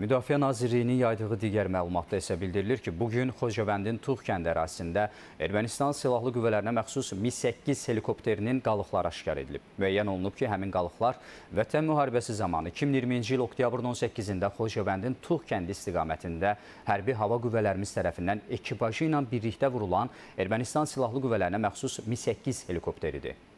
Müdafiə Nazirliyinin yaydığı digər məlumatda isə bildirilir ki, bugün Xocavəndin Tuğ kəndi ərazisində Ermənistan Silahlı Qüvvələrinə məxsus Mi-8 helikopterinin qalıqları aşkar edilib. Müəyyən olunub ki, həmin qalıqlar Vətən müharibəsi zamanı 2020-ci il oktyabrın 18-də Xocavəndin Tuğ kəndi istiqamətində hərbi hava qüvvələrimiz tərəfindən ekipajı ilə birlikdə vurulan Ermənistan Silahlı Qüvvələrinə məxsus Mi-8 helikopteridir.